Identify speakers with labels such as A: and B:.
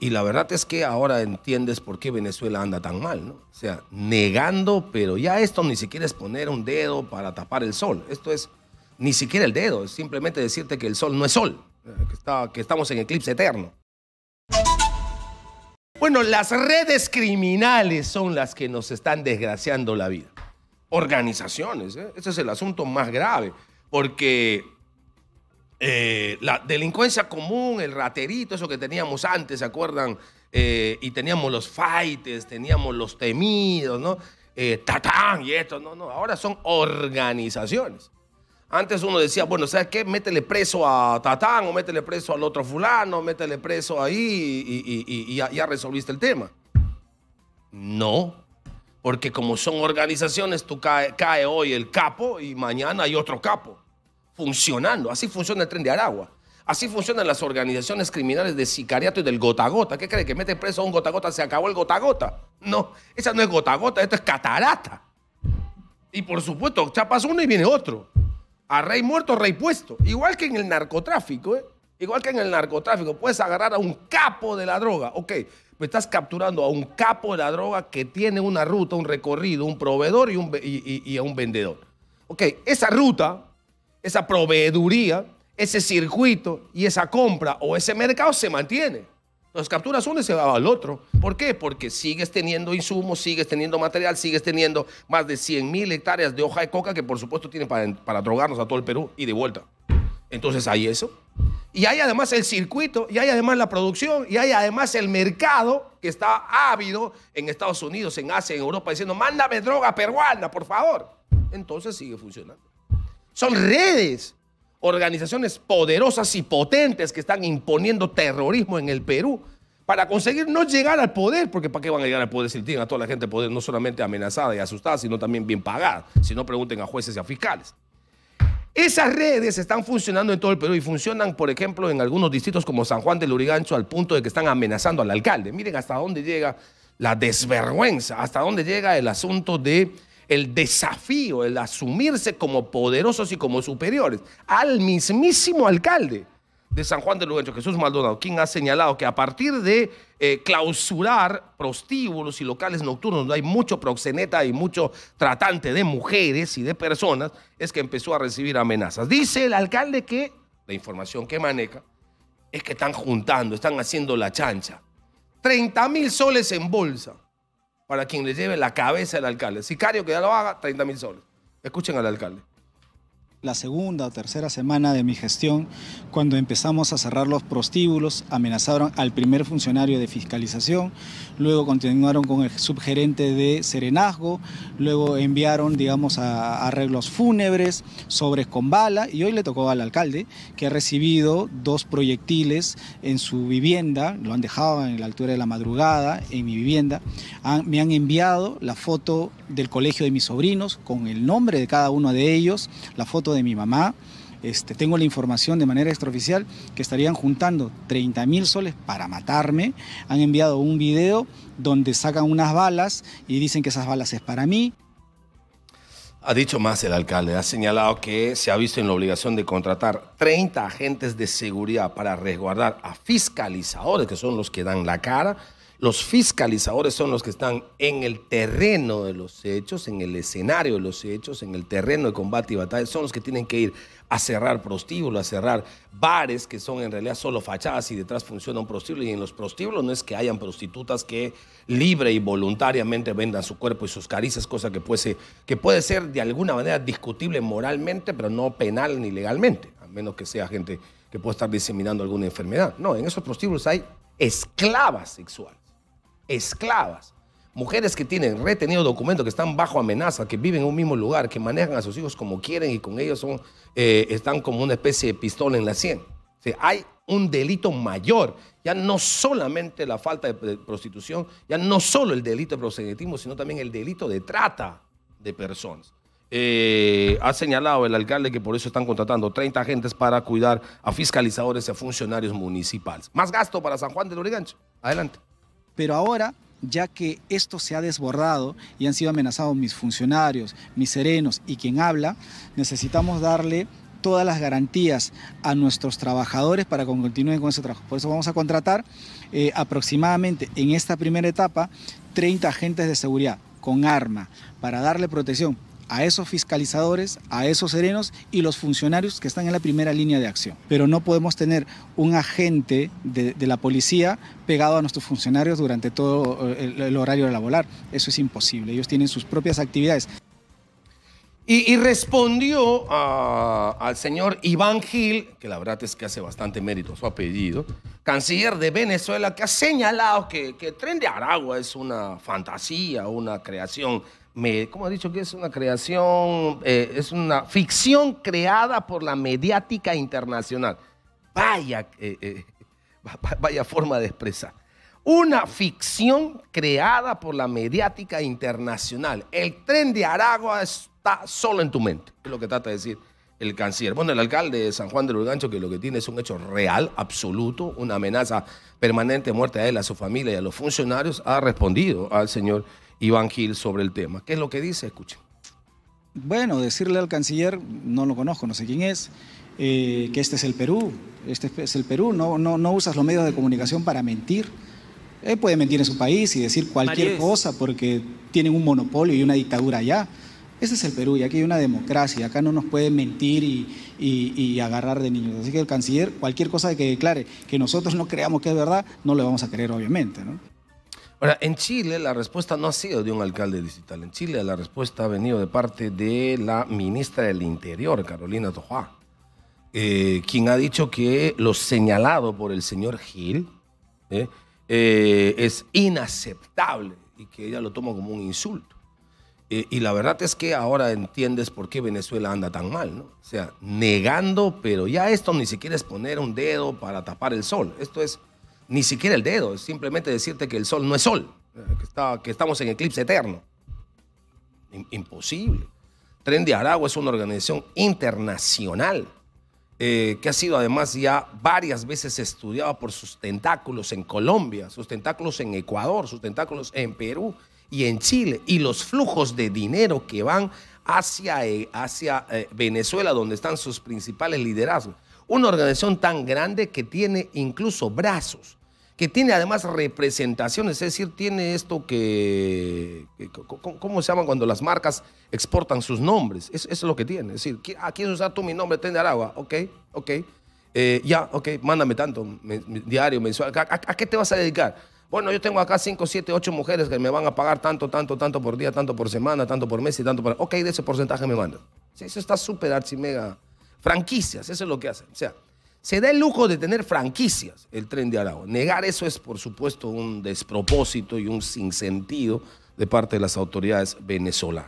A: Y la verdad es que ahora entiendes por qué Venezuela anda tan mal, ¿no? O sea, negando, pero ya esto ni siquiera es poner un dedo para tapar el sol. Esto es ni siquiera el dedo, es simplemente decirte que el sol no es sol, eh, que, está, que estamos en eclipse eterno. Bueno, las redes criminales son las que nos están desgraciando la vida. Organizaciones, ¿eh? ese es el asunto más grave, porque eh, la delincuencia común, el raterito, eso que teníamos antes, ¿se acuerdan? Eh, y teníamos los fights, teníamos los temidos, ¿no? Eh, tatán y esto, no, no, ahora son organizaciones. Antes uno decía, bueno, ¿sabes qué? Métele preso a Tatán o métele preso al otro fulano, métele preso ahí y, ya, resolviste el tema. No, porque como son organizaciones, tú cae, cae hoy el capo y mañana hay otro capo funcionando. Así funciona el tren de Aragua. Así funcionan las organizaciones criminales de sicariato y del gota gota. ¿Qué cree? ¿Que mete preso a un gota gota? ¿Se acabó el gota gota? No, esa no es gota gota, esto es catarata. Y por supuesto, chapas uno y viene otro. A rey muerto, rey puesto. Igual que en el narcotráfico, ¿eh? Igual que en el narcotráfico, puedes agarrar a un capo de la droga. Ok, me estás capturando a un capo de la droga que tiene una ruta, un recorrido, un proveedor y, y a un vendedor. Ok, esa ruta esa proveeduría, ese circuito y esa compra o ese mercado se mantiene. Entonces capturas uno y se va al otro. ¿Por qué? Porque sigues teniendo insumos, sigues teniendo material, sigues teniendo más de 100 mil hectáreas de hoja de coca que por supuesto tienen para, para drogarnos a todo el Perú y de vuelta. Entonces hay eso. Y hay además el circuito, y hay además la producción, y hay además el mercado que está ávido en Estados Unidos, en Asia, en Europa, diciendo, mándame droga peruana, por favor. Entonces sigue funcionando. Son redes, organizaciones poderosas y potentes que están imponiendo terrorismo en el Perú para conseguir no llegar al poder, porque ¿para qué van a llegar al poder si tienen a toda la gente poder no solamente amenazada y asustada, sino también bien pagada? Si no, pregunten a jueces y a fiscales. Esas redes están funcionando en todo el Perú y funcionan, por ejemplo, en algunos distritos como San Juan de Lurigancho, al punto de que están amenazando al alcalde. Miren hasta dónde llega la desvergüenza, hasta dónde llega el asunto de el desafío, el asumirse como poderosos y como superiores al mismísimo alcalde de San Juan de Lugancho, Jesús Maldonado, quien ha señalado que a partir de eh, clausurar prostíbulos y locales nocturnos donde hay mucho proxeneta y mucho tratante de mujeres y de personas, es que empezó a recibir amenazas. Dice el alcalde que la información que maneja es que están juntando, están haciendo la chancha. 30 mil soles en bolsa para quien le lleve la cabeza al alcalde. sicario que ya lo haga, 30 mil soles. Escuchen al alcalde
B: la segunda o tercera semana de mi gestión, cuando empezamos a cerrar los prostíbulos, amenazaron al primer funcionario de fiscalización, luego continuaron con el subgerente de serenazgo, luego enviaron, digamos, a arreglos fúnebres, sobres con bala, y hoy le tocó al alcalde, que ha recibido dos proyectiles en su vivienda, lo han dejado en la altura de la madrugada, en mi vivienda, me han enviado la foto del colegio de mis sobrinos, con el nombre de cada uno de ellos, la foto de mi mamá, este, tengo la información de manera extraoficial que estarían juntando 30 mil soles para matarme. Han enviado un video donde sacan unas balas y dicen que esas balas es para mí.
A: Ha dicho más el alcalde, ha señalado que se ha visto en la obligación de contratar 30 agentes de seguridad para resguardar a fiscalizadores, que son los que dan la cara, los fiscalizadores son los que están en el terreno de los hechos, en el escenario de los hechos, en el terreno de combate y batalla. Son los que tienen que ir a cerrar prostíbulos, a cerrar bares que son en realidad solo fachadas y detrás funciona un prostíbulo. Y en los prostíbulos no es que hayan prostitutas que libre y voluntariamente vendan su cuerpo y sus caricias, cosa que puede ser, que puede ser de alguna manera discutible moralmente, pero no penal ni legalmente, a menos que sea gente que pueda estar diseminando alguna enfermedad. No, en esos prostíbulos hay esclavas sexuales esclavas, mujeres que tienen retenido documentos, que están bajo amenaza, que viven en un mismo lugar, que manejan a sus hijos como quieren y con ellos son, eh, están como una especie de pistola en la sien. hay un delito mayor, ya no solamente la falta de prostitución, ya no solo el delito de proselitismo, sino también el delito de trata de personas. Eh, ha señalado el alcalde que por eso están contratando 30 agentes para cuidar a fiscalizadores y a funcionarios municipales.
B: Más gasto para San Juan de Lurigancho. Adelante. Pero ahora ya que esto se ha desbordado y han sido amenazados mis funcionarios, mis serenos y quien habla, necesitamos darle todas las garantías a nuestros trabajadores para que continúen con ese trabajo. Por eso vamos a contratar eh, aproximadamente en esta primera etapa 30 agentes de seguridad con arma para darle protección a esos fiscalizadores, a esos serenos y los funcionarios que están en la primera línea de acción. Pero no podemos tener un agente de, la policía pegado a nuestros funcionarios durante todo eh, el, de horario laboral. Eso es imposible. Ellos tienen sus propias actividades.
A: Y, respondió al señor Iván Gil, que la verdad es que hace bastante mérito su apellido, canciller de Venezuela, que ha señalado que, el tren de Aragua es una fantasía, una creación me, ¿cómo ha dicho que es una creación, eh, es una ficción creada por la mediática internacional? Vaya, eh, eh, vaya forma de expresar. Una ficción creada por la mediática internacional. El tren de Aragua es está solo en tu mente. Es lo que trata de decir el canciller. Bueno, el alcalde de San Juan de Urgancho, que lo que tiene es un hecho real, absoluto, una amenaza permanente de muerte a él, a su familia y a los funcionarios, ha respondido al señor Iván Gil sobre el tema.
B: ¿Qué es lo que dice? Escuchen. Bueno, decirle al canciller, no lo conozco, no sé quién es, eh, que este es el Perú, este es el Perú, no, no, no usas los medios de comunicación para mentir. Él puede mentir en su país y decir cualquier cosa porque tienen un monopolio y una dictadura allá. Ese es el Perú y aquí hay una democracia, acá no nos pueden mentir y, agarrar de niños. Así que el canciller, cualquier cosa que declare que nosotros no creamos que es verdad, no le vamos a creer, obviamente.
A: Ahora, en Chile la respuesta no ha sido de un alcalde digital. En Chile la respuesta ha venido de parte de la ministra del Interior, Carolina Tojoa, eh, quien ha dicho que lo señalado por el señor Gil eh, eh, es inaceptable y que ella lo toma como un insulto. Eh, y la verdad es que ahora entiendes por qué Venezuela anda tan mal, ¿no? O sea, negando, pero ya esto ni siquiera es poner un dedo para tapar el sol. Esto es ni siquiera el dedo, es simplemente decirte que el sol no es sol, eh, que, está, que estamos en eclipse eterno. Imposible. Tren de Aragua es una organización internacional eh, que ha sido además ya varias veces estudiada por sus tentáculos en Colombia, sus tentáculos en Ecuador, sus tentáculos en Perú y en Chile y los flujos de dinero que van hacia, eh, hacia eh, Venezuela, donde están sus principales liderazgos. Una organización tan grande que tiene incluso brazos, que tiene además representaciones, es decir, tiene esto que, ¿cómo se llama cuando las marcas exportan sus nombres? eso es lo que tiene. Es decir, ¿a ah, quién usar tú mi nombre? Tende Aragua. Ok, ok. Eh, ya, ok, mándame tanto, diario, mensual. a qué te vas a dedicar? Bueno, yo tengo acá 5, 7, 8 mujeres que me van a pagar tanto, tanto, tanto por día, tanto por semana, tanto por mes y tanto por... Ok, de ese porcentaje me mandan. Sí, eso está súper archimega. Franquicias, eso es lo que hacen. O sea, se da el lujo de tener franquicias el tren de Aragua. Negar eso es, por supuesto, un despropósito y un sinsentido de parte de las autoridades venezolanas.